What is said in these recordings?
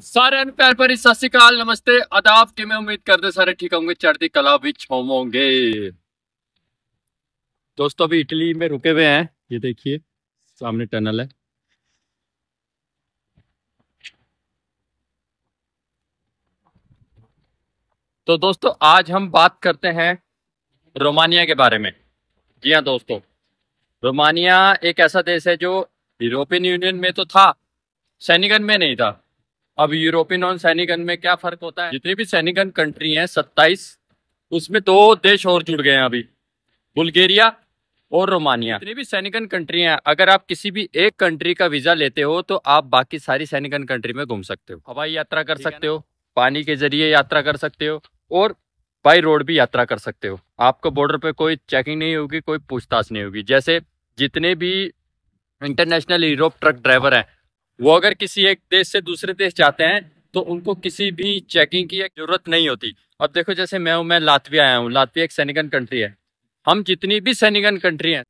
सारे ਨੂੰ ਪਿਆਰ ਭਰੀ ਸਤਿ ਸ਼੍ਰੀ ਅਕਾਲ ਨਮਸਤੇ ਆਦਾਬ ਕਿਵੇਂ ਉਮੀਦ ठीक होंगे चढ़ती कला भी ਹੋਵੋਗੇ दोस्तों अभी इटली में रुके हुए हैं ये देखिए सामने टनल है तो दोस्तों आज हम बात करते हैं रोमानिया के बारे में जी हाँ दोस्तों रोमानिया एक ऐसा देश है जो यूरोपियन यूनियन में तो था सैनिकन में नहीं था अब यूरोपियन और सैनिकन में क्या फर्क होता है जितनी भी सैनिकन कंट्री हैं सत्ताईस उसमें दो देश और जुड़ गए हैं अभी बुल्गेरिया और रोमानिया जितनी भी सैनिकन कंट्री हैं अगर आप किसी भी एक कंट्री का वीजा लेते हो तो आप बाकी सारी सैनिकन कंट्री में घूम सकते हो हवाई यात्रा कर सकते हो पानी के जरिए यात्रा कर सकते हो और बाई रोड भी यात्रा कर सकते हो आपको बॉर्डर पे कोई चेकिंग नहीं होगी कोई पूछताछ नहीं होगी जैसे जितने भी इंटरनेशनल यूरोप ट्रक ड्राइवर हैं वो अगर किसी एक देश से दूसरे देश जाते हैं तो उनको किसी भी चेकिंग की जरूरत नहीं होती अब देखो जैसे मैं हूँ मैं लातविया आया हूँ लातविया एक सैनिकन कंट्री है हम जितनी भी सैनिकन कंट्री हैं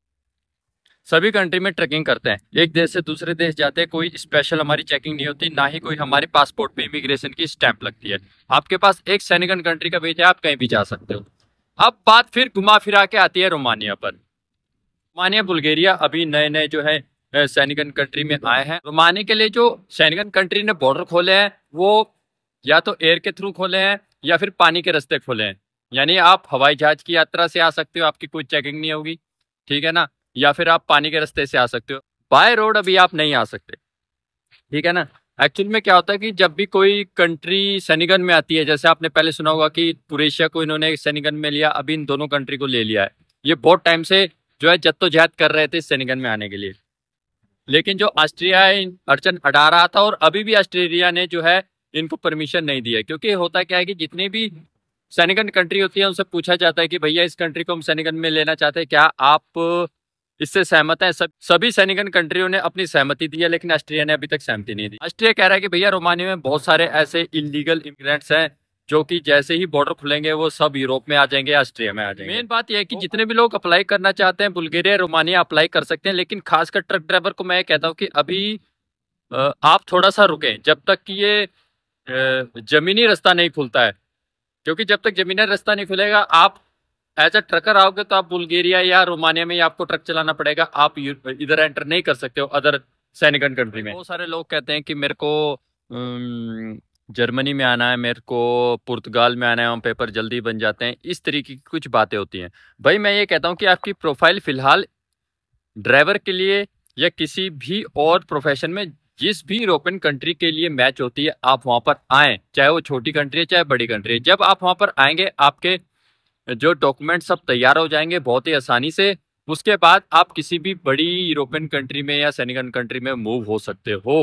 सभी कंट्री में ट्रैकिंग करते हैं एक देश से दूसरे देश जाते हैं कोई स्पेशल हमारी चेकिंग नहीं होती ना ही कोई हमारे पासपोर्ट पे इमिग्रेशन की स्टैंप लगती है आपके पास एक सैनिकन कंट्री का वीजा है आप कहीं भी जा सकते हो अब बात फिर घुमा फिरा के आती है रोमानिया पर रोमानिया बुल्गेरिया अभी नए नए जो है सैनिकन कंट्री में आए हैं रोमानिया तो के लिए जो सैनिकन कंट्री ने बॉर्डर खोले हैं वो या तो एयर के थ्रू खोले हैं या फिर पानी के रास्ते खोले हैं यानी आप हवाई जहाज की यात्रा से आ सकते हो आपकी कोई चेकिंग नहीं होगी ठीक है ना या फिर आप पानी के रास्ते से आ सकते हो बाय रोड अभी आप नहीं आ सकते ठीक है ना एक्चुअल में क्या होता है कि जब भी कोई कंट्री सैनिगन में आती है जैसे आपने पहले सुना होगा कि पुरेशिया को इन्होंने सैनिगन में लिया अभी इन दोनों कंट्री को ले लिया है ये बहुत टाइम से जो है जद्दोजहद कर रहे थे सैनिगन में आने के लिए लेकिन जो ऑस्ट्रिया अड़चन हटा रहा था और अभी भी ऑस्ट्रेलिया ने जो है इनको परमिशन नहीं दिया क्योंकि होता क्या है कि जितनी भी सैनिकन कंट्री होती है उनसे पूछा जाता है कि भैया इस कंट्री को हम सैनिकन में लेना चाहते हैं क्या आप इससे सहमत हैं सब सभी सैनिकन कंट्रियों ने अपनी सहमति दी है लेकिन ऑस्ट्रिया ने अभी तक सहमति नहीं दी ऑस्ट्रिया कह रहा है कि भैया रोमानिया में बहुत सारे ऐसे इलीगल इमिग्रेंट्स हैं जो कि जैसे ही बॉर्डर खुलेंगे वो सब यूरोप में आ जाएंगे ऑस्ट्रिया में आ जाएंगे मेन बात यह है कि तो जितने भी लोग अप्लाई करना चाहते हैं बुल्गेरिया रोमानिया अप्लाई कर सकते हैं लेकिन खासकर ट्रक ड्राइवर को मैं कहता हूँ कि अभी आप थोड़ा सा रुकें जब तक कि ये ज़मीनी रास्ता नहीं खुलता है क्योंकि जब तक ज़मीनी रास्ता नहीं खुलेगा आप एज अ ट्रकर आओगे तो आप बुल्गेरिया या रोमानिया में आपको ट्रक चलाना पड़ेगा आप इधर एंटर नहीं कर सकते हो अदर सैनिकन कंट्री में बहुत सारे लोग कहते हैं कि मेरे को जर्मनी में आना है मेरे को पुर्तगाल में आना है हम पेपर जल्दी बन जाते हैं इस तरीके की कुछ बातें होती हैं भाई मैं ये कहता हूँ कि आपकी प्रोफाइल फ़िलहाल ड्राइवर के लिए या किसी भी और प्रोफेशन में जिस भी यूरोपियन कंट्री के लिए मैच होती है आप वहाँ पर आएँ चाहे वो छोटी कंट्री है चाहे बड़ी कंट्री है जब आप वहाँ पर आएंगे आपके जो डॉक्यूमेंट सब तैयार हो जाएंगे बहुत ही आसानी से उसके बाद आप किसी भी बड़ी यूरोपियन कंट्री में या सैनिकन कंट्री में मूव हो सकते हो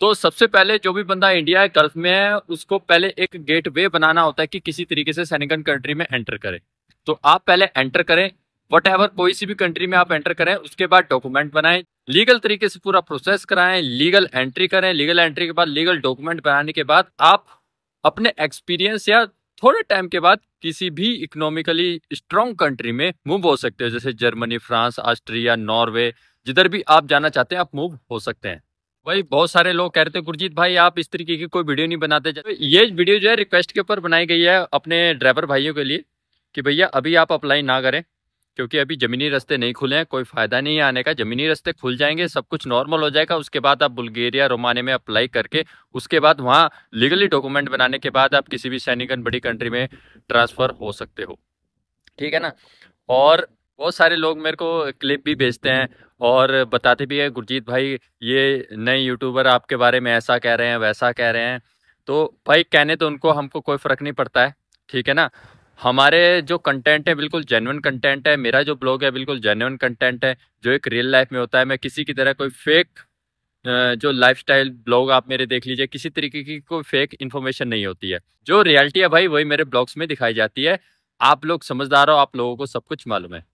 तो सबसे पहले जो भी बंदा इंडिया है गल्फ में है उसको पहले एक गेटवे बनाना होता है कि किसी तरीके से सैनिकन कंट्री में एंटर करें तो आप पहले एंटर करें वट एवर कोई सी भी कंट्री में आप एंटर करें उसके बाद डॉक्यूमेंट बनाएं लीगल तरीके से पूरा प्रोसेस कराएं लीगल एंट्री करें लीगल एंट्री के बाद लीगल डॉक्यूमेंट बनाने के बाद आप अपने एक्सपीरियंस या थोड़े टाइम के बाद किसी भी इकोनॉमिकली स्ट्रॉन्ग कंट्री में मूव हो सकते हो जैसे जर्मनी फ्रांस ऑस्ट्रिया नॉर्वे जिधर भी आप जाना चाहते हैं आप मूव हो सकते हैं भाई बहुत सारे लोग कह रहे थे गुरजीत भाई आप इस तरीके की कोई वीडियो नहीं बनाते तो ये वीडियो जो है रिक्वेस्ट के ऊपर बनाई गई है अपने ड्राइवर भाइयों के लिए कि भैया अभी आप अप्लाई ना करें क्योंकि अभी ज़मीनी रास्ते नहीं खुले हैं कोई फ़ायदा नहीं है आने का ज़मीनी रास्ते खुल जाएंगे सब कुछ नॉर्मल हो जाएगा उसके बाद आप बुल्गेरिया रोमानिया में अप्लाई करके उसके बाद वहाँ लीगली डॉक्यूमेंट बनाने के बाद आप किसी भी सैनिकन बड़ी कंट्री में ट्रांसफ़र हो सकते हो ठीक है ना और बहुत सारे लोग मेरे को क्लिप भी भेजते हैं और बताते भी है गुरजीत भाई ये नए यूट्यूबर आपके बारे में ऐसा कह रहे हैं वैसा कह रहे हैं तो भाई कहने तो उनको हमको कोई फ़र्क नहीं पड़ता है ठीक है ना हमारे जो कंटेंट है बिल्कुल जेनवन कंटेंट है मेरा जो ब्लॉग है बिल्कुल जेनवन कंटेंट है जो एक रियल लाइफ में होता है मैं किसी की तरह कोई फेक जो लाइफस्टाइल ब्लॉग आप मेरे देख लीजिए किसी तरीके की कोई फेक इन्फॉर्मेशन नहीं होती है जो रियलिटी है भाई वही मेरे ब्लॉग्स में दिखाई जाती है आप लोग समझदार हो आप लोगों को सब कुछ मालूम है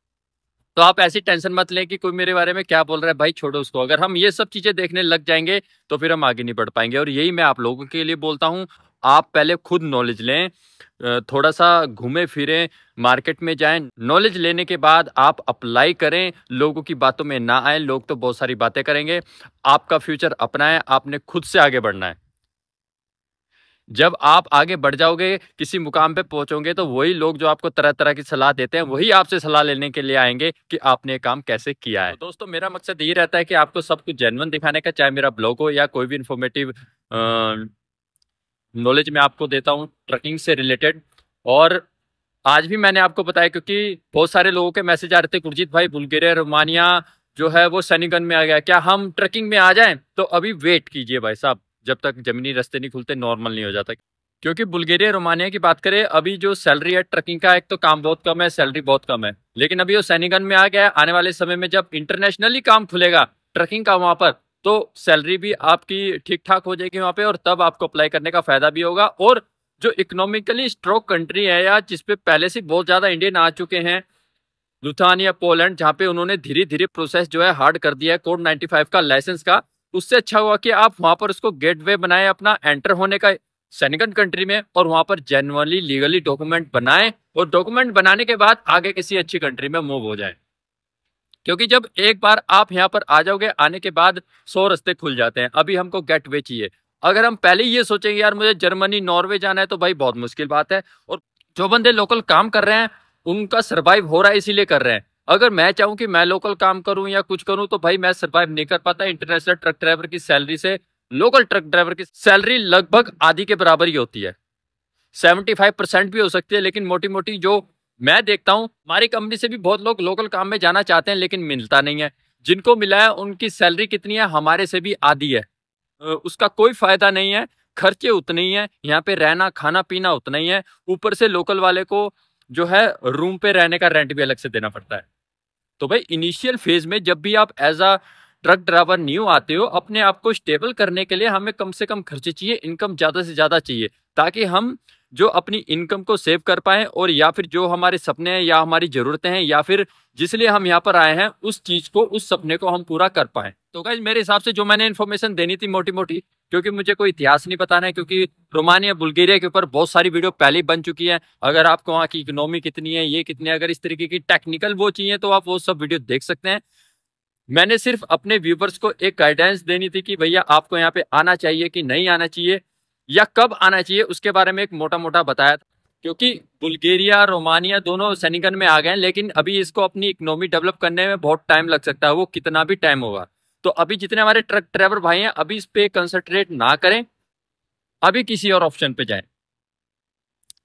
तो आप ऐसी टेंशन मत लें कि कोई मेरे बारे में क्या बोल रहा है भाई छोड़ो उसको अगर हम ये सब चीज़ें देखने लग जाएंगे तो फिर हम आगे नहीं बढ़ पाएंगे और यही मैं आप लोगों के लिए बोलता हूँ आप पहले खुद नॉलेज लें थोड़ा सा घूमें फिरें मार्केट में जाएं नॉलेज लेने के बाद आप अप्लाई करें लोगों की बातों में ना आए लोग तो बहुत सारी बातें करेंगे आपका फ्यूचर अपनाएं आपने खुद से आगे बढ़ना है जब आप आगे बढ़ जाओगे किसी मुकाम पे पहुंचोगे तो वही लोग जो आपको तरह तरह की सलाह देते हैं वही आपसे सलाह लेने के लिए आएंगे कि आपने काम कैसे किया है तो दोस्तों मेरा मकसद ये रहता है कि आपको सब कुछ जेनवन दिखाने का चाहे मेरा ब्लॉग हो या कोई भी इन्फॉर्मेटिव नॉलेज मैं आपको देता हूँ ट्रकिंग से रिलेटेड और आज भी मैंने आपको बताया क्योंकि बहुत सारे लोगों के मैसेज आ रहे थे गुरजीत भाई बुल्गेरिया रोमानिया जो है वो सनीगंज में आ गया क्या हम ट्रकिंग में आ जाएं तो अभी वेट कीजिए भाई साहब जब तक ज़मीनी रास्ते नहीं खुलते नॉर्मल नहीं हो जाता क्योंकि बुल्गेरिया रोमानिया की बात करें अभी जो सैलरी है ट्रकिंग का एक तो काम बहुत कम है सैलरी बहुत कम है लेकिन अभी वो सैनिगन में आ गया आने वाले समय में जब इंटरनेशनली काम खुलेगा ट्रकिंग का वहां पर तो सैलरी भी आपकी ठीक ठाक हो जाएगी वहां पे और तब आपको अप्लाई करने का फायदा भी होगा और जो इकोनॉमिकली स्ट्रोक कंट्री है या जिसपे पहले से बहुत ज़्यादा इंडियन आ चुके हैं लुथानिया पोलैंड जहाँ पे उन्होंने धीरे धीरे प्रोसेस जो है हार्ड कर दिया है कोड 95 का लाइसेंस का उससे अच्छा हुआ कि आप वहाँ पर उसको गेटवे बनाएं अपना एंटर होने का सैनिकन कंट्री में और वहाँ पर जेनुअनली लीगली डॉक्यूमेंट बनाएं और डॉक्यूमेंट बनाने के बाद आगे किसी अच्छी कंट्री में मूव हो जाए क्योंकि जब एक बार आप यहाँ पर आ जाओगे आने के बाद सौ रस्ते खुल जाते हैं अभी हमको गेट वे चाहिए अगर हम पहले ये सोचेंगे यार मुझे जर्मनी नॉर्वे जाना है तो भाई बहुत मुश्किल बात है और जो बंदे लोकल काम कर रहे हैं उनका सर्वाइव हो रहा है इसीलिए कर रहे हैं अगर मैं चाहूँ कि मैं लोकल काम करूँ या कुछ करूँ तो भाई मैं सर्वाइव नहीं कर पाता इंटरनेशनल ट्रक ड्राइवर की सैलरी से लोकल ट्रक ड्राइवर की सैलरी लगभग आधी के बराबर ही होती है सेवेंटी फाइव परसेंट भी हो सकती है लेकिन मोटी मोटी जो मैं देखता हूँ हमारी कंपनी से भी बहुत लोग लोकल काम में जाना चाहते हैं लेकिन मिलता नहीं है जिनको मिला है उनकी सैलरी कितनी है हमारे से भी आधी है उसका कोई फायदा नहीं है खर्चे उतने ही हैं यहाँ पे रहना खाना पीना उतना ही है ऊपर से लोकल वाले को जो है रूम पे रहने का रेंट भी अलग से देना पड़ता है तो भाई इनिशियल फेज में जब भी आप as a truck driver new आते हो अपने आप को स्टेबल करने के लिए हमें कम से कम खर्चे चाहिए इनकम ज़्यादा से ज़्यादा चाहिए ताकि हम जो अपनी इनकम को सेव कर पाए और या फिर जो हमारे सपने हैं या हमारी ज़रूरतें हैं या फिर जिसलिए हम यहाँ पर आए हैं उस चीज़ को उस सपने को हम पूरा कर पाए तो गाइज मेरे हिसाब से जो मैंने इन्फॉर्मेशन देनी थी मोटी मोटी क्योंकि मुझे कोई इतिहास नहीं बताना है क्योंकि रोमानिया बुल्गारिया के ऊपर बहुत सारी वीडियो पहले बन चुकी है अगर आपको वहाँ की इकोनॉमी कितनी है ये कितनी है अगर इस तरीके की टेक्निकल वो चाहिए तो आप वो सब वीडियो देख सकते हैं मैंने सिर्फ अपने व्यूवर्स को एक गाइडेंस देनी थी कि भैया आपको यहाँ पे आना चाहिए कि नहीं आना चाहिए या कब आना चाहिए उसके बारे में एक मोटा मोटा बताया था क्योंकि बुल्गारिया रोमानिया दोनों सैनिकन में आ गए हैं लेकिन अभी इसको अपनी इकोनॉमी डेवलप करने में बहुत टाइम लग सकता है वो कितना भी टाइम होगा तो अभी जितने हमारे ट्रक ड्राइवर भाई हैं अभी इस पर कंसंट्रेट ना करें अभी किसी और ऑप्शन पे जाएं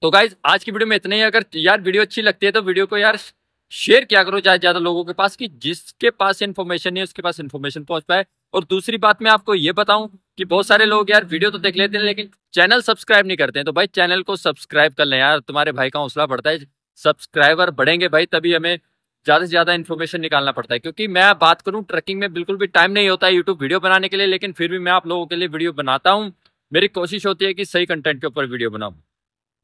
तो गाइज आज की वीडियो में इतना ही अगर यार वीडियो अच्छी लगती है तो वीडियो को यार शेयर किया करो चाहे ज़्यादा लोगों के पास कि जिसके पास इन्फॉर्मेशन है उसके पास इन्फॉर्मेशन पहुंच पाए और दूसरी बात मैं आपको ये बताऊं कि बहुत सारे लोग यार वीडियो तो देख लेते हैं लेकिन चैनल सब्सक्राइब नहीं करते हैं तो भाई चैनल को सब्सक्राइब कर लें यार तुम्हारे भाई का हौसला बढ़ता है सब्सक्राइबर बढ़ेंगे भाई तभी हमें ज़्यादा से ज़्यादा इन्फॉर्मेशन निकालना पड़ता है क्योंकि मैं बात करूँ ट्रैकिंग में बिल्कुल भी टाइम नहीं होता है यूट्यूब वीडियो बनाने के लिए लेकिन फिर भी मैं आप लोगों के लिए वीडियो बनाता हूँ मेरी कोशिश होती है कि सही कंटेंट के ऊपर वीडियो बनाऊँ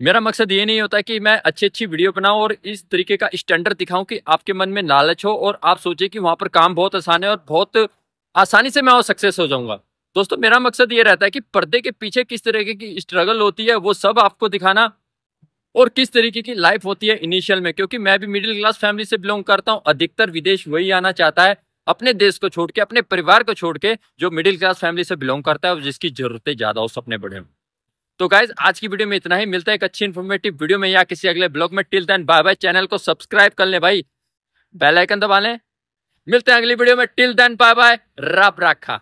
मेरा मकसद ये नहीं होता कि मैं अच्छी अच्छी वीडियो बनाऊँ और इस तरीके का स्टैंडर्ड दिखाऊँ कि आपके मन में लालच हो और आप सोचें कि वहाँ पर काम बहुत आसान है और बहुत आसानी से मैं और सक्सेस हो जाऊँगा दोस्तों मेरा मकसद ये रहता है कि पर्दे के पीछे किस तरीके की स्ट्रगल होती है वो सब आपको दिखाना और किस तरीके की लाइफ होती है इनिशियल में क्योंकि मैं भी मिडिल क्लास फैमिली से बिलोंग करता हूँ अधिकतर विदेश वही आना चाहता है अपने देश को छोड़ के अपने परिवार को छोड़ के जो मिडिल क्लास फैमिली से बिलोंग करता है और जिसकी जरूरतें ज़्यादा हो सपने बड़े हों तो गाइज आज की वीडियो में इतना ही मिलता है एक अच्छी इन्फॉर्मेटिव वीडियो में या किसी अगले ब्लॉग में till then bye bye channel को सब्सक्राइब कर ले भाई बेलाइकन दबा लें मिलते हैं अगली वीडियो में टिल देन बाय बाय रब राखा